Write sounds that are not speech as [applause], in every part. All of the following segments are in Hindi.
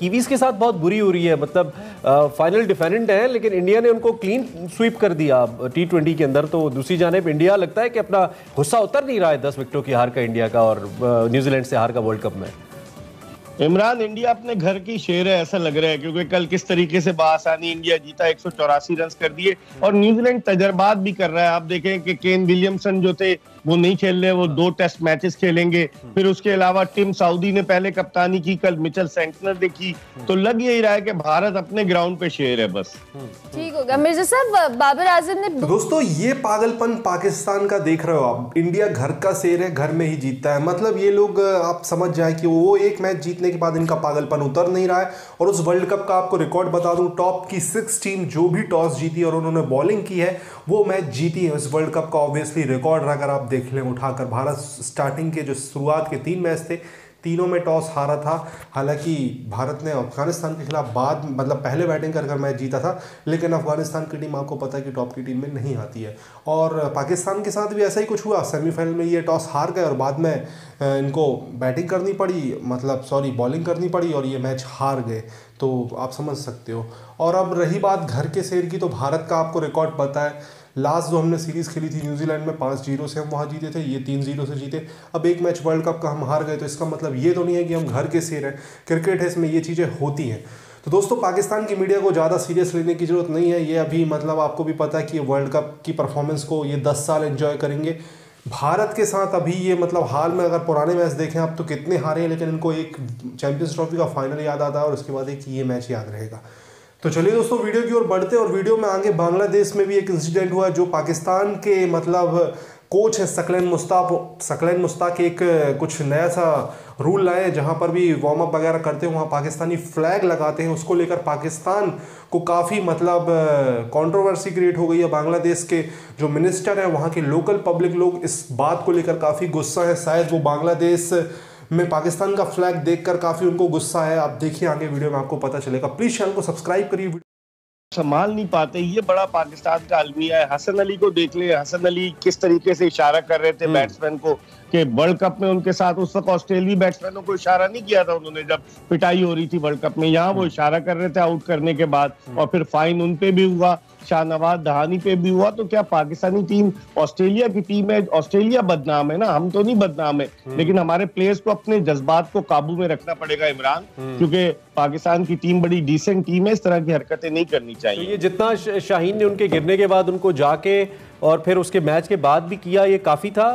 कीवीज के साथ बहुत बुरी हो रही है मतलब फाइनल डिफेंडेंट है लेकिन इंडिया ने उनको क्लीन स्वीप कर दिया टी ट्वेंटी के अंदर तो दूसरी जानब इंडिया लगता है कि अपना गुस्सा उतर नहीं रहा है दस विकेटों की हार का इंडिया का और न्यूजीलैंड से हार का वर्ल्ड कप में इमरान इंडिया अपने घर की शेर है ऐसा लग रहा है क्योंकि कल किस तरीके से बासानी इंडिया जीता एक सौ चौरासी रन कर दिए और न्यूजीलैंड तजर्बात भी कर रहा है आप देखें कि केन विलियमसन जो थे वो नहीं खेल रहे वो दो टेस्ट मैचेस खेलेंगे फिर उसके अलावा टीम साउदी ने पहले कप्तानी की कल मिचल सेंटनर ने की तो लग यही रहा है कि भारत अपने ग्राउंड पे शेर है बस ठीक होगा मिर्जा साहब बाबर आजम ने दोस्तों ये पागलपन पाकिस्तान का देख रहे हो आप इंडिया घर का शेर है घर में ही जीतता है मतलब ये लोग आप समझ जाए कि वो एक मैच जीतने जीतने के बाद इनका पागलपन उतर नहीं रहा है और उस वर्ल्ड कप का आपको रिकॉर्ड बता दूं टॉप की सिक्स टीम जो भी टॉस जीती और उन्होंने बॉलिंग की है वो मैच जीती है उस वर्ल्ड कप का ऑब्वियसली रिकॉर्ड अगर आप देख लें उठाकर भारत स्टार्टिंग के जो शुरुआत के तीन मैच थे तीनों में टॉस हारा था हालांकि भारत ने अफगानिस्तान के खिलाफ बाद मतलब पहले बैटिंग कर कर मैच जीता था लेकिन अफगानिस्तान की टीम आपको पता है कि टॉप की टीम में नहीं आती है और पाकिस्तान के साथ भी ऐसा ही कुछ हुआ सेमीफाइनल में ये टॉस हार गए और बाद में इनको बैटिंग करनी पड़ी मतलब सॉरी बॉलिंग करनी पड़ी और ये मैच हार गए तो आप समझ सकते हो और अब रही बात घर के शेर की तो भारत का आपको रिकॉर्ड पता है लास्ट जो हमने सीरीज़ खेली थी न्यूजीलैंड में पाँच जीरो से हम वहाँ जीते थे ये तीन जीरो से जीते अब एक मैच वर्ल्ड कप का हम हार गए तो इसका मतलब ये तो नहीं है कि हम घर के सिर हैं क्रिकेट है इसमें ये चीज़ें होती हैं तो दोस्तों पाकिस्तान की मीडिया को ज़्यादा सीरियस लेने की ज़रूरत नहीं है ये अभी मतलब आपको भी पता है कि वर्ल्ड कप की परफॉर्मेंस को ये दस साल एंजॉय करेंगे भारत के साथ अभी ये मतलब हाल में अगर पुराने मैच देखें आप तो कितने हारे हैं लेकिन इनको एक चैंपियंस ट्रॉफी का फाइनल याद आता है और उसके बाद एक ये मैच याद रहेगा तो चलिए दोस्तों वीडियो की ओर बढ़ते और वीडियो में आगे बांग्लादेश में भी एक इंसिडेंट हुआ जो पाकिस्तान के मतलब कोच है सकलैन मुस्ताक सकलैन मुस्ताक एक कुछ नया सा रूल लाए जहां पर भी वार्म अप वगैरह करते हैं वहां पाकिस्तानी फ्लैग लगाते हैं उसको लेकर पाकिस्तान को काफ़ी मतलब कंट्रोवर्सी क्रिएट हो गई है बांग्लादेश के जो मिनिस्टर हैं वहां के लोकल पब्लिक लोग इस बात को लेकर काफ़ी गुस्सा है शायद वो बांग्लादेश में पाकिस्तान का फ्लैग देखकर काफ़ी उनको गुस्सा है आप देखिए आगे वीडियो में आपको पता चलेगा प्लीज़ चैनल को सब्सक्राइब करिए संभाल नहीं पाते ये बड़ा पाकिस्तान का अलमिया है हसन अली को देख ले हसन अली किस तरीके से इशारा कर रहे थे बैट्समैन हम्म। को कि वर्ल्ड कप में उनके साथ उस वक्त ऑस्ट्रेलियाई बैट्समैनों को इशारा नहीं किया था उन्होंने जब पिटाई हो रही थी वर्ल्ड कप में यहाँ वो हम्म। इशारा कर रहे थे आउट करने के बाद हम्म। और फिर फाइन उन पे भी हुआ शाहनवाज दहानी पे भी हुआ तो क्या पाकिस्तानी टीम ऑस्ट्रेलिया की टीम है ऑस्ट्रेलिया बदनाम है ना हम तो नहीं बदनाम है हम्म। लेकिन हमारे प्लेयर्स को अपने जज्बात को काबू में रखना पड़ेगा इमरान क्योंकि पाकिस्तान की टीम बड़ी डिसेंट टीम है इस तरह की हरकतें नहीं करनी चाहिए तो ये जितना शाहीन ने उनके गिरने के बाद उनको जाके और फिर उसके मैच के बाद भी किया ये काफ़ी था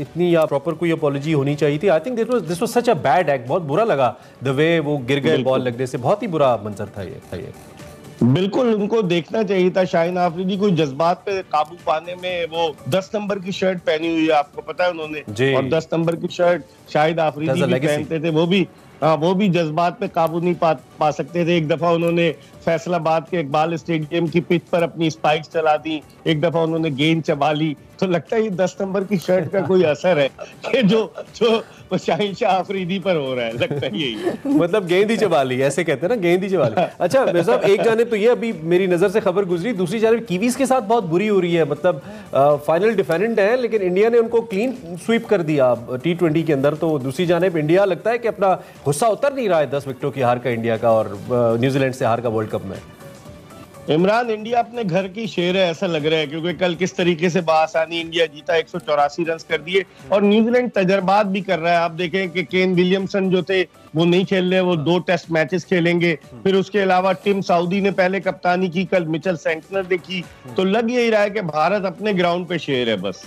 इतनी या प्रॉपर कोई अपॉलॉजी होनी चाहिए थी I think this was this was such a bad act बहुत बुरा लगा द वे वो गिर गए बॉल लगने से बहुत ही बुरा मंजर था ये था ये बिल्कुल उनको देखना चाहिए था शाहिन आफरीदी कोई जज्बात पे काबू पाने में वो दस नंबर की शर्ट पहनी हुई है आपको पता है उन्होंने और दस नंबर की शर्ट शाहिद आफरीदी भी पहनते थे वो भी आ, वो भी जज्बात पे काबू नहीं पा पा सकते थे एक दफा उन्होंने फैसलाबाद के इकबाल स्टेडियम की पिच पर अपनी स्पाइक्स चला दी एक दफा उन्होंने गेंद चबा ली तो लगता है दस नंबर की शर्ट का कोई असर है कि जो जो शाहिशाह आफरीदी पर हो रहा है लगता है यही मतलब गेंद ही चबा ली ऐसे कहते हैं ना गेंद ही चबा ली अच्छा मेरे साहब एक जाने तो ये अभी मेरी नज़र से खबर गुजरी दूसरी जाने कीवीज के साथ बहुत बुरी हो रही है मतलब आ, फाइनल डिफेंडेंट है लेकिन इंडिया ने उनको क्लीन स्वीप कर दिया टी ट्वेंटी के अंदर तो दूसरी जानेब इंडिया लगता है कि अपना गुस्सा उतर नहीं रहा है दस विकटों की हार का इंडिया का और न्यूजीलैंड से हार का वर्ल्ड कप में इमरान इंडिया अपने घर की शेर है ऐसा लग रहा है क्योंकि कल किस तरीके से बासानी इंडिया जीता एक सौ चौरासी रन कर दिए और न्यूजीलैंड तजर्बात भी कर रहा है आप देखें कि केन विलियमसन जो थे वो नहीं खेल रहे वो दो टेस्ट मैचेस खेलेंगे फिर उसके अलावा टीम सऊदी ने पहले कप्तानी की कल मिचल सेंटनर देखी तो लग यही रहा है कि भारत अपने ग्राउंड पे शेर है बस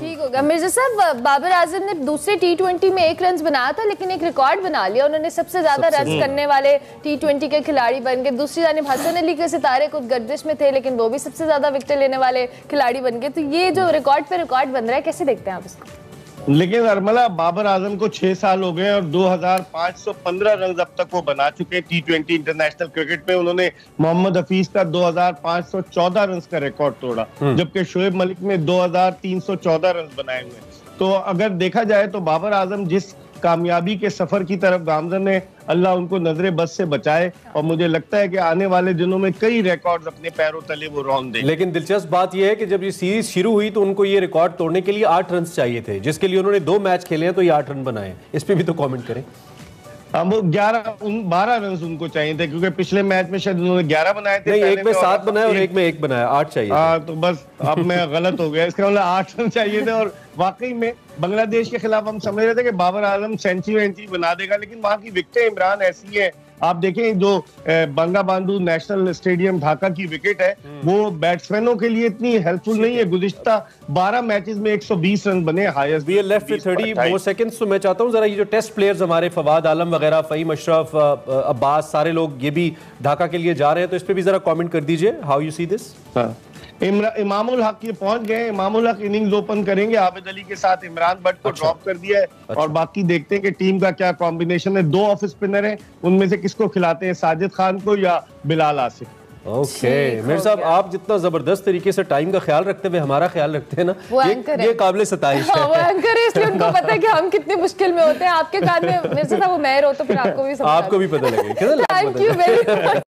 ठीक होगा मिर्जा साहब बाबर आजम ने दूसरे टी ट्वेंटी में एक रन बनाया था लेकिन एक रिकॉर्ड बना लिया उन्होंने सबसे ज्यादा रन करने वाले टी ट्वेंटी के खिलाड़ी बन गए दूसरी जानब हसन अली के सितारे कुछ गर्दिश में थे लेकिन वो भी सबसे ज्यादा विकटें लेने वाले खिलाड़ी बन गए तो ये जो रिकॉर्ड पे रिकॉर्ड बन रहा है कैसे देखते हैं आप इसको लेकिन अरमला बाबर आजम को छह साल हो गए और 2,515 रन अब तक वो बना चुके हैं टी ट्वेंटी इंटरनेशनल क्रिकेट में उन्होंने मोहम्मद हफीज का 2,514 रन का रिकॉर्ड तोड़ा हम्म। जबकि शोएब मलिक ने 2,314 रन बनाए हुए तो अगर देखा जाए तो बाबर आजम जिस कामयाबी के सफर की तरफ गामजन है अल्लाह उनको नजरे बस से बचाए और मुझे लगता है कि आने वाले दिनों में कई रिकॉर्ड अपने पैरों तले वो रोन दे लेकिन दिलचस्प बात यह है कि जब ये सीरीज शुरू हुई तो उनको ये रिकॉर्ड तोड़ने के लिए आठ रन चाहिए थे जिसके लिए उन्होंने दो मैच खेले हैं तो ये आठ रन बनाए इस पर भी तो कॉमेंट करें हम ग्यारह बारह रन उनको चाहिए थे क्योंकि पिछले मैच में शायद उन्होंने ग्यारह बनाए थे नहीं एक में सात बनाए और एक में एक बनाया आठ चाहिए हाँ तो बस अब मैं [laughs] गलत हो गया इसका मतलब आठ रन चाहिए थे और वाकई में बांग्लादेश के खिलाफ हम समझ रहे थे कि बाबर आजम सेंचुरी वेंचुरी बना देगा लेकिन वहां की विकटे इमरान ऐसी है आप देखें जो Bangabandhu national stadium Dhaka की विकेट है हम्म। वो बैट्समैनों के लिए इतनी हेल्पफुल नहीं है गुजश्ता 12 मैचेस में 120 रन बने हाईएस्ट वी लेफ्ट तो मैं चाहता हूँ जरा ये जो टेस्ट प्लेयर्स हमारे फवाद आलम वगैरह फ़हीम अशरफ अब्बास सारे लोग ये भी ढाका के लिए जा रहे हैं तो इस पर भी जरा कॉमेंट कर दीजिए how you see this Imamul Haq ये पहुंच गए इमामुल हक इनिंग्स ओपन करेंगे आबिद अली के साथ इमरान भट्ट को ड्रॉप अच्छा। कर दिया है अच्छा। और बाकी देखते हैं कि टीम का क्या कॉम्बिनेशन है दो ऑफ स्पिनर हैं उनमें से किसको खिलाते हैं साजिद खान को या बिलाल आसिफ ओके मेरे साहब आप जितना जबरदस्त तरीके से टाइम का ख्याल रखते हुए हमारा ख्याल रखते हैं ना वो ये, ये काबिल सताइश है [laughs] वो एंकर है इसलिए उनको पता है कि हम कितने मुश्किल में होते हैं आपके कान में मेरे साहब वो मेयर हो तो फिर आपको भी आपको भी पता लगेगा थैंक यू वेरी मच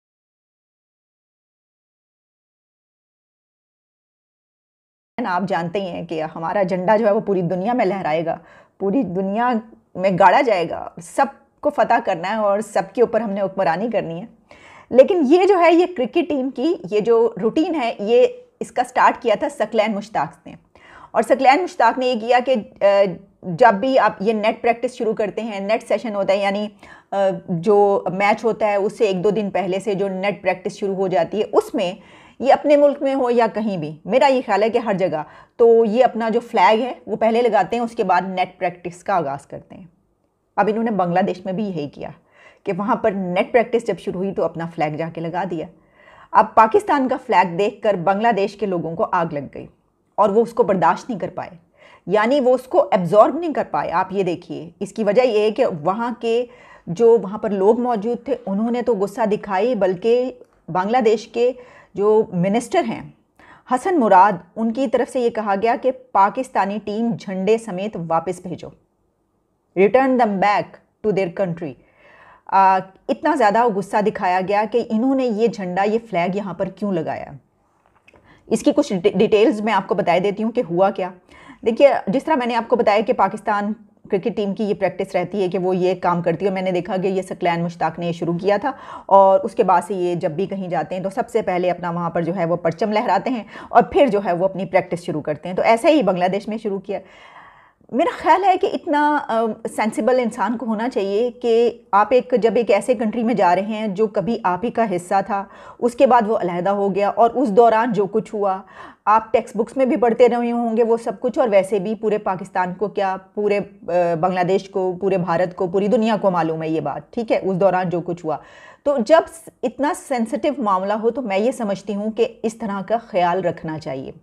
ना आप जानते ही हैं कि हमारा झंडा जो है वो पूरी दुनिया में लहराएगा पूरी दुनिया में गाड़ा जाएगा सबको फतेह करना है और सबके ऊपर हमने हुक्मरानी करनी है लेकिन ये जो है ये क्रिकेट टीम की ये जो रूटीन है ये इसका स्टार्ट किया था सकलैन मुश्ताक ने और सकलैन मुश्ताक ने ये किया कि जब भी आप ये नेट प्रैक्टिस शुरू करते हैं नेट सेशन होता है यानी जो मैच होता है उससे एक दो दिन पहले से जो नेट प्रैक्टिस शुरू हो जाती है उसमें ये अपने मुल्क में हो या कहीं भी मेरा ये ख्याल है कि हर जगह तो ये अपना जो फ्लैग है वो पहले लगाते हैं उसके बाद नेट प्रैक्टिस का आगाज़ करते हैं अब इन्होंने बांग्लादेश में भी यही किया कि वहाँ पर नेट प्रैक्टिस जब शुरू हुई तो अपना फ्लैग जाके लगा दिया अब पाकिस्तान का फ्लैग कर बांग्लादेश के लोगों को आग लग गई और वो उसको बर्दाश्त नहीं कर पाए यानी वो उसको एब्जॉर्ब नहीं कर पाए आप ये देखिए इसकी वजह ये है कि वहाँ के जो वहाँ पर लोग मौजूद थे उन्होंने तो गुस्सा दिखाई बल्कि बांग्लादेश के जो मिनिस्टर हैं हसन मुराद उनकी तरफ से ये कहा गया कि पाकिस्तानी टीम झंडे समेत वापस भेजो return them back to their country इतना ज़्यादा गुस्सा दिखाया गया कि इन्होंने ये झंडा ये फ्लैग यहाँ पर क्यों लगाया इसकी कुछ डिटेल्स मैं आपको बताई देती हूँ कि हुआ क्या देखिए जिस तरह मैंने आपको बताया कि पाकिस्तान क्रिकेट टीम की ये प्रैक्टिस रहती है कि वो ये काम करती है मैंने देखा कि ये सकलैन मुश्ताक ने शुरू किया था और उसके बाद से ये जब भी कहीं जाते हैं तो सबसे पहले अपना वहाँ पर जो है वो परचम लहराते हैं और फिर जो है वो अपनी प्रैक्टिस शुरू करते हैं तो ऐसे ही बांग्लादेश में शुरू किया मेरा ख्याल है कि इतना सेंसिबल इंसान को होना चाहिए कि आप एक जब एक ऐसे कंट्री में जा रहे हैं जो कभी आप ही का हिस्सा था उसके बाद वो अलहदा हो गया और उस दौरान जो कुछ हुआ आप टेक्स्ट बुक्स में भी पढ़ते रहे होंगे वो सब कुछ और वैसे भी पूरे पाकिस्तान को क्या पूरे बांग्लादेश को पूरे भारत को पूरी दुनिया को मालूम है ये बात ठीक है उस दौरान जो कुछ हुआ तो जब इतना सेंसिटिव मामला हो तो मैं ये समझती हूँ कि इस तरह का ख्याल रखना चाहिए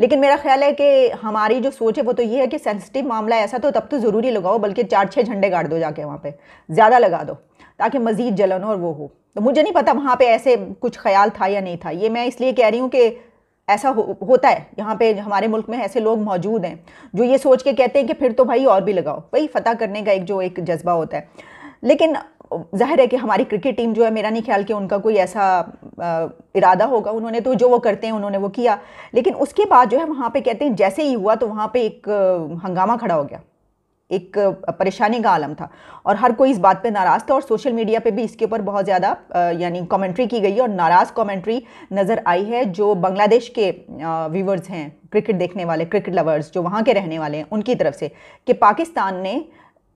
लेकिन मेरा ख्याल है कि हमारी जो सोच है वो तो ये है कि सेंसिटिव मामला ऐसा तो तब तो ज़रूरी लगाओ बल्कि चार छः झंडे गाड़ दो जाके वहाँ पे ज़्यादा लगा दो ताकि मज़ीद जलन और वो हो तो मुझे नहीं पता वहाँ पे ऐसे कुछ ख्याल था या नहीं था ये मैं इसलिए कह रही हूँ कि ऐसा हो, होता है यहाँ पे हमारे मुल्क में ऐसे लोग मौजूद हैं जो ये सोच के कहते हैं कि फिर तो भाई और भी लगाओ भाई फ़तेह करने का एक जो एक जज्बा होता है लेकिन जाहिर है कि हमारी क्रिकेट टीम जो है मेरा नहीं ख्याल कि उनका कोई ऐसा इरादा होगा उन्होंने तो जो वो करते हैं उन्होंने वो किया लेकिन उसके बाद जो है वहाँ पे कहते हैं जैसे ही हुआ तो वहाँ पे एक हंगामा खड़ा हो गया एक परेशानी का आलम था और हर कोई इस बात पे नाराज़ था और सोशल मीडिया पे भी इसके ऊपर बहुत ज़्यादा यानी कमेंट्री की गई और नाराज़ कमेंट्री नज़र आई है जो बांग्लादेश के व्यूवर्स हैं क्रिकेट देखने वाले क्रिकेट लवर्स जो वहाँ के रहने वाले हैं उनकी तरफ से कि पाकिस्तान ने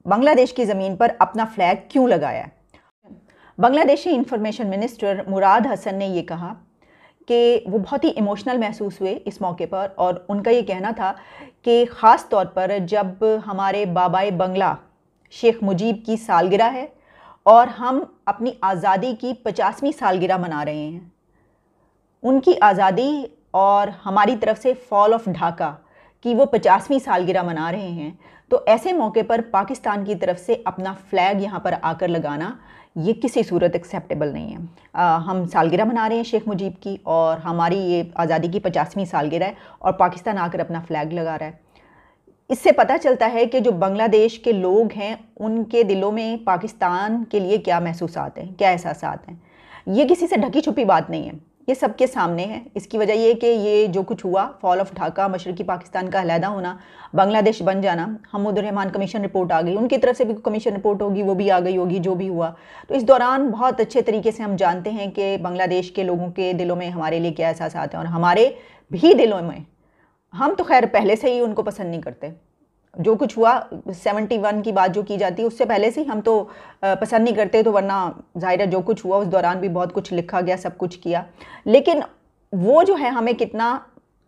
बांग्लादेश की ज़मीन पर अपना फ्लैग क्यों लगाया बांग्लादेशी इंफॉर्मेशन मिनिस्टर मुराद हसन ने यह कहा कि वो बहुत ही इमोशनल महसूस हुए इस मौके पर और उनका ये कहना था कि ख़ास तौर पर जब हमारे बाबाए बंगला शेख मुजीब की सालगिरह है और हम अपनी आज़ादी की पचासवीं सालगिरह मना रहे हैं उनकी आज़ादी और हमारी तरफ से फॉल ऑफ ढाका की वो पचासवीं सालगिरह मना रहे हैं तो ऐसे मौके पर पाकिस्तान की तरफ से अपना फ्लैग यहाँ पर आकर लगाना ये किसी सूरत एक्सेप्टेबल नहीं है आ, हम सालगिरह मना रहे हैं शेख मुजीब की और हमारी ये आज़ादी की पचासवीं सालगिरह है और पाकिस्तान आकर अपना फ्लैग लगा रहा है इससे पता चलता है कि जो बांग्लादेश के लोग हैं उनके दिलों में पाकिस्तान के लिए क्या महसूस आते हैं क्या एहसास आते हैं ये किसी से ढकी छुपी बात नहीं है ये सबके सामने है इसकी वजह यह कि ये जो कुछ हुआ फॉल ऑफ ढाका मशरकी पाकिस्तान का अलहदा होना बांग्लादेश बन जाना हमदुररहमान कमीशन रिपोर्ट आ गई उनकी तरफ से भी कमीशन रिपोर्ट होगी वो भी आ गई होगी जो भी हुआ तो इस दौरान बहुत अच्छे तरीके से हम जानते हैं कि बांग्लादेश के लोगों के दिलों में हमारे लिए क्या एहसास आते हैं और हमारे भी दिलों में हम तो खैर पहले से ही उनको पसंद नहीं करते जो कुछ हुआ 71 की बात जो की जाती है उससे पहले से हम तो पसंद नहीं करते तो वरना ज़ाहिर जो कुछ हुआ उस दौरान भी बहुत कुछ लिखा गया सब कुछ किया लेकिन वो जो है हमें कितना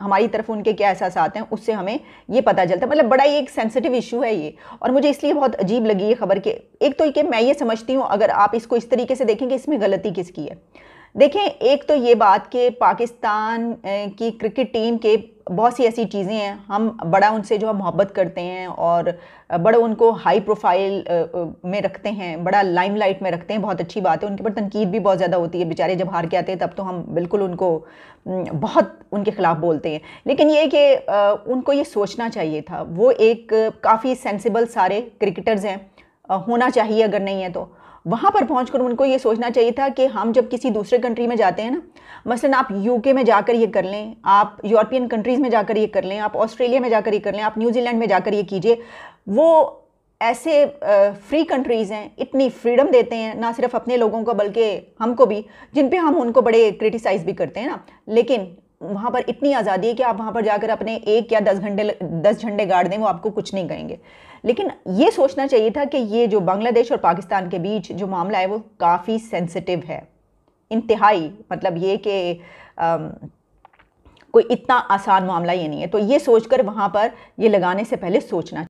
हमारी तरफ उनके क्या एहसास आते हैं उससे हमें ये पता चलता है मतलब बड़ा ही एक सेंसिटिव इशू है ये और मुझे इसलिए बहुत अजीब लगी ये खबर कि एक तो ये मैं ये समझती हूँ अगर आप इसको इस तरीके से देखें कि इसमें गलती किसकी है देखें एक तो ये बात कि पाकिस्तान की क्रिकेट टीम के बहुत सी ऐसी चीज़ें हैं हम बड़ा उनसे जो है मोहब्बत करते हैं और बड़ा उनको हाई प्रोफाइल में रखते हैं बड़ा लाइमलाइट में रखते हैं बहुत अच्छी बात है उनके ऊपर तनकीद भी बहुत ज़्यादा होती है बेचारे जब हार के आते हैं तब तो हम बिल्कुल उनको बहुत उनके ख़िलाफ़ बोलते हैं लेकिन ये कि उनको ये सोचना चाहिए था वो एक काफ़ी सेंसिबल सारे क्रिकेटर्स हैं होना चाहिए अगर नहीं है तो वहाँ पर पहुँच उनको ये सोचना चाहिए था कि हम जब किसी दूसरे कंट्री में जाते हैं ना मसलन आप यूके में जाकर ये कर लें आप यूरोपियन कंट्रीज़ में जाकर ये कर लें आप ऑस्ट्रेलिया में जाकर ये कर लें आप न्यूजीलैंड में जाकर ये कीजिए वो ऐसे फ्री कंट्रीज़ हैं इतनी फ्रीडम देते हैं ना सिर्फ अपने लोगों को बल्कि हमको भी जिन पर हम उनको बड़े क्रिटिसाइज़ भी करते हैं ना लेकिन वहां पर इतनी आज़ादी है कि आप वहाँ पर जाकर अपने एक या दस घंटे दस झंडे गाड़ दें वो आपको कुछ नहीं कहेंगे लेकिन ये सोचना चाहिए था कि ये जो बांग्लादेश और पाकिस्तान के बीच जो मामला है वो काफ़ी सेंसिटिव है इंतहाई मतलब ये कि कोई इतना आसान मामला ये नहीं है तो ये सोचकर वहां पर ये लगाने से पहले सोचना